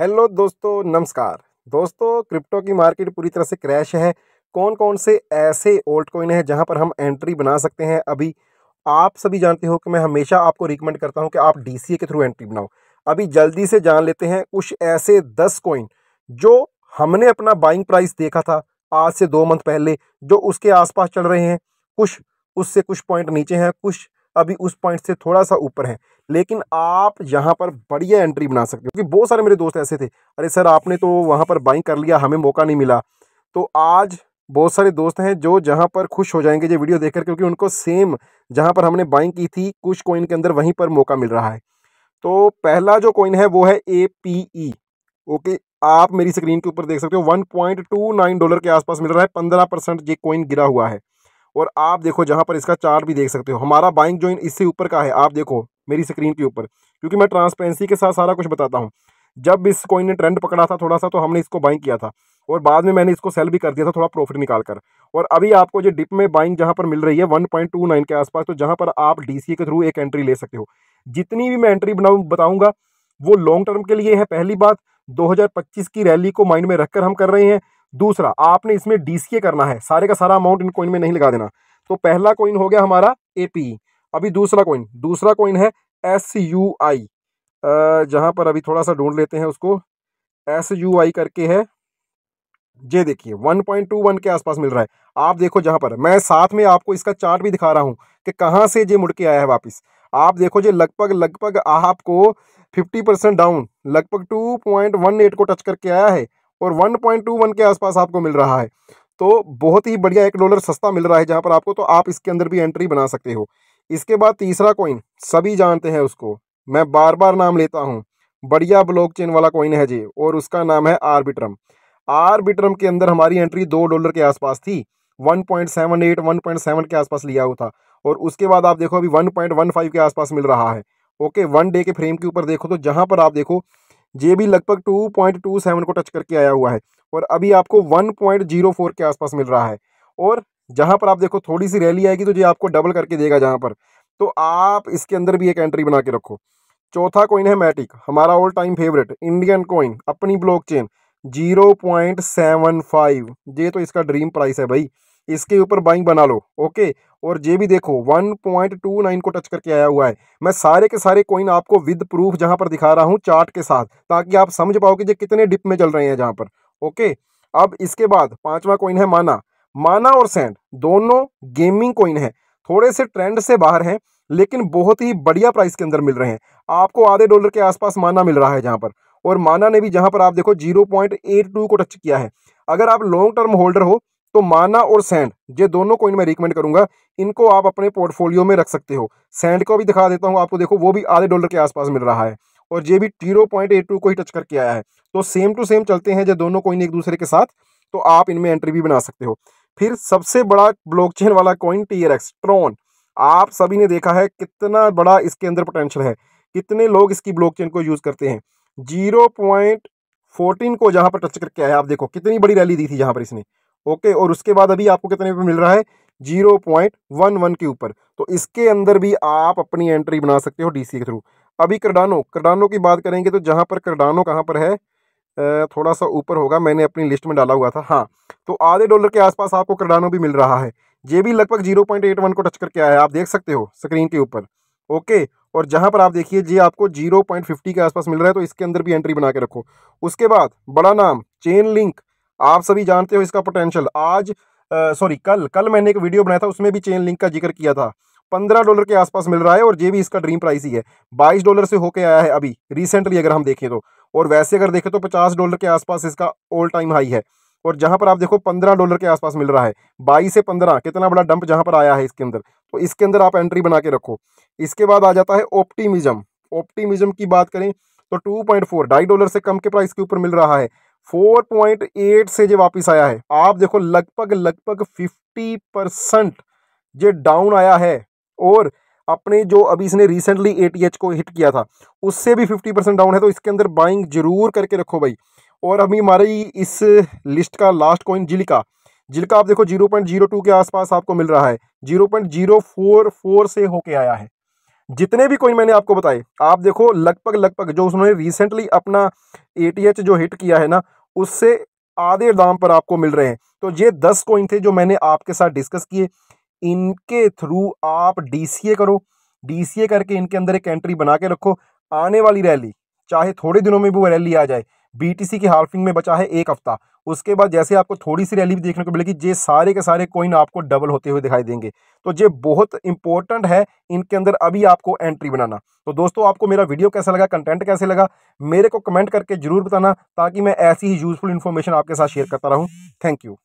Hello दोस्तों नमस्कार दोस्तों क्रिप्टो की मार्केट पूरी तरह से क्रैश है कौन कौन से ऐसे ओल्ड कॉइन हैं जहां पर हम एंट्री बना सकते हैं अभी आप सभी जानते हो कि मैं हमेशा आपको रिकमेंड करता हूं कि आप डी के थ्रू एंट्री बनाओ अभी जल्दी से जान लेते हैं कुछ ऐसे दस कॉइन जो हमने अपना बाइंग प्राइस देखा था आज से दो मंथ पहले जो उसके आसपास चल रहे हैं कुछ उससे कुछ पॉइंट नीचे हैं कुछ अभी उस पॉइंट से थोड़ा सा ऊपर है लेकिन आप यहाँ पर बढ़िया एंट्री बना सकते हो क्योंकि बहुत सारे मेरे दोस्त ऐसे थे अरे सर आपने तो वहाँ पर बाइंग कर लिया हमें मौका नहीं मिला तो आज बहुत सारे दोस्त हैं जो जहाँ पर खुश हो जाएंगे ये वीडियो देखकर क्योंकि उनको सेम जहाँ पर हमने बाइंग की थी कुछ कॉइन के अंदर वहीं पर मौका मिल रहा है तो पहला जो कॉइन है वो है ए पी ई ओके आप मेरी स्क्रीन के ऊपर देख सकते हो one point two nine dollar के आसपास मिल रहा है पंद्रह परसेंट ये कॉइन गिरा हुआ है और आप देखो जहाँ पर इसका चार्ट भी देख सकते हो हमारा बाइंग जॉइन इससे ऊपर का है आप देखो मेरी स्क्रीन के ऊपर क्योंकि मैं ट्रांसपेरेंसी के साथ सारा कुछ बताता हूँ जब इस कोइन ने ट्रेंड पकड़ा था थोड़ा सा तो हमने इसको बाइंग किया था और बाद में मैंने इसको सेल भी कर दिया था थोड़ा प्रॉफिट निकाल कर और अभी आपको जो डिप में बाइंग जहाँ पर मिल रही है 1.29 के आसपास तो जहाँ पर आप डी के थ्रू एक एंट्री ले सकते हो जितनी भी मैं एंट्री बनाऊँ बताऊँगा वो लॉन्ग टर्म के लिए है पहली बात पच्चीस की रैली को माइंड में रखकर हम कर रहे हैं दूसरा आपने इसमें डीसीए करना है सारे का सारा अमाउंट इन कॉइन में नहीं लगा देना तो पहला कॉइन हो गया हमारा एपी e। अभी दूसरा कॉइन दूसरा कॉइन है एस यू आई जहाँ पर अभी थोड़ा सा ढूंढ लेते हैं उसको एस यू आई करके है ये देखिए 1.21 के आसपास मिल रहा है आप देखो जहां पर मैं साथ में आपको इसका चार्ट भी दिखा रहा हूं कि कहाँ से ये मुड़ के आया है वापस आप देखो जे लगभग लगभग आपको 50 परसेंट डाउन लगभग 2.18 को टच करके आया है और 1.21 के आसपास आपको मिल रहा है तो बहुत ही बढ़िया एक डॉलर सस्ता मिल रहा है जहाँ पर आपको तो आप इसके अंदर भी एंट्री बना सकते हो इसके बाद तीसरा कॉइन सभी जानते हैं उसको मैं बार बार नाम लेता हूँ बढ़िया ब्लॉकचेन वाला कॉइन है जी और उसका नाम है आर्बिट्रम आर्बिट्रम के अंदर हमारी एंट्री दो डॉलर के आसपास थी 1.78 1.7 के आसपास लिया हुआ था और उसके बाद आप देखो अभी 1.15 के आसपास मिल रहा है ओके वन डे के फ्रेम के ऊपर देखो तो जहाँ पर आप देखो ये भी लगभग 2.27 को टच करके आया हुआ है और अभी आपको 1.04 के आसपास मिल रहा है और जहाँ पर आप देखो थोड़ी सी रैली आएगी तो ये आपको डबल करके देगा जहाँ पर तो आप इसके अंदर भी एक एंट्री बना के रखो चौथा कॉइन है मैटिक हमारा all time favourite Indian coin अपनी सेवन फाइव ये तो इसका ड्रीम प्राइस है भाई इसके ऊपर बाइंग बना लो ओके और ये भी देखो 1.29 को टच करके आया हुआ है मैं सारे के सारे कॉइन आपको विद प्रूफ जहां पर दिखा रहा हूं चार्ट के साथ ताकि आप समझ पाओ कि ये कितने डिप में चल रहे हैं जहां पर ओके अब इसके बाद पांचवा कॉइन है माना माना और सैंड दोनों गेमिंग कॉइन है थोड़े से ट्रेंड से बाहर हैं लेकिन बहुत ही बढ़िया प्राइस के अंदर मिल रहे हैं आपको आधे डॉलर के आसपास माना मिल रहा है जहाँ पर और माना ने भी जहाँ पर आप देखो 0.82 को टच किया है अगर आप लॉन्ग टर्म होल्डर हो तो माना और सैंड ये दोनों कोइन मैं रिकमेंड करूंगा इनको आप अपने पोर्टफोलियो में रख सकते हो सैंड को भी दिखा देता हूँ आपको देखो वो भी आधे डॉलर के आसपास मिल रहा है और ये भी जीरो पॉइंट एट टू को ही टच करके आया है तो सेम टू सेम चलते हैं जो दोनों कोइन एक दूसरे के साथ तो आप इनमें एंट्री भी बना सकते हो फिर सबसे बड़ा चेन वाला कॉइन टी ट्रॉन आप सभी ने देखा है कितना बड़ा इसके अंदर पोटेंशियल है कितने लोग इसकी ब्लॉकचेन को यूज़ करते हैं जीरो पॉइंट फोर्टीन को जहाँ पर टच करके आया आप देखो कितनी बड़ी रैली दी थी जहाँ पर इसने ओके और उसके बाद अभी आपको कितने पे मिल रहा है जीरो पॉइंट वन वन के ऊपर तो इसके अंदर भी आप अपनी एंट्री बना सकते हो डीसी के थ्रू अभी करडानो करडानो की बात करेंगे तो जहाँ पर करडानो कहाँ पर है थोड़ा सा ऊपर होगा मैंने अपनी लिस्ट में डाला हुआ था हाँ तो आधे डॉलर के आसपास आपको करडानो भी मिल रहा है ये भी लगभग जीरो पॉइंट एट वन को टच करके आया है आप देख सकते हो स्क्रीन के ऊपर ओके और जहाँ पर आप देखिए जी आपको जीरो पॉइंट फिफ्टी के आसपास मिल रहा है तो इसके अंदर भी एंट्री बना के रखो उसके बाद बड़ा नाम चेन लिंक आप सभी जानते हो इसका पोटेंशियल आज सॉरी कल कल मैंने एक वीडियो बनाया था उसमें भी चेन लिंक का जिक्र किया था पंद्रह डॉलर के आसपास मिल रहा है और ये भी इसका ड्रीम प्राइस ही है बाईस डॉलर से होके आया है अभी रिसेंटली अगर हम देखें तो और वैसे अगर देखें तो पचास डॉलर के आसपास इसका ऑल टाइम हाई है और जहां पर आप देखो पंद्रह डॉलर के आसपास मिल रहा है बाईस से पंद्रह कितना बड़ा डंप जहां पर आया है इसके अंदर तो इसके अंदर आप एंट्री बना के रखो इसके बाद आ जाता है ऑप्टिमिज्म ऑप्टिमिज्म की बात करें तो टू पॉइंट फोर ढाई डॉलर से कम के प्राइस के ऊपर मिल रहा है 4.8 से जो वापस आया है आप देखो लगभग लगभग 50 परसेंट जो डाउन आया है और अपने जो अभी इसने रिसेंटली एटीएच को हिट किया था उससे भी 50 परसेंट डाउन है तो इसके अंदर बाइंग जरूर करके रखो भाई और अभी हमारी इस लिस्ट का लास्ट कॉइन जिलका जिलका आप देखो 0.02 के आसपास आपको मिल रहा है 0.044 से होके आया है जितने भी कोई मैंने आपको बताए आप देखो लगभग लगभग जो उसने रिसेंटली अपना एटीएच जो हिट किया है ना उससे आधे दाम पर आपको मिल रहे हैं तो ये दस कॉइन थे जो मैंने आपके साथ डिस्कस किए इनके थ्रू आप डीसीए करो डीसीए करके इनके अंदर एक एंट्री बना के रखो आने वाली रैली चाहे थोड़े दिनों में भी वो रैली आ जाए बीटीसी की हाल्फिंग में बचा है एक हफ्ता उसके बाद जैसे आपको थोड़ी सी रैली भी देखने को मिलेगी ये सारे के सारे कॉइन आपको डबल होते हुए दिखाई देंगे तो ये बहुत इंपॉर्टेंट है इनके अंदर अभी आपको एंट्री बनाना तो दोस्तों आपको मेरा वीडियो कैसा लगा कंटेंट कैसे लगा मेरे को कमेंट करके जरूर बताना ताकि मैं ऐसी ही यूजफुल इन्फॉर्मेशन आपके साथ शेयर करता रहूँ थैंक यू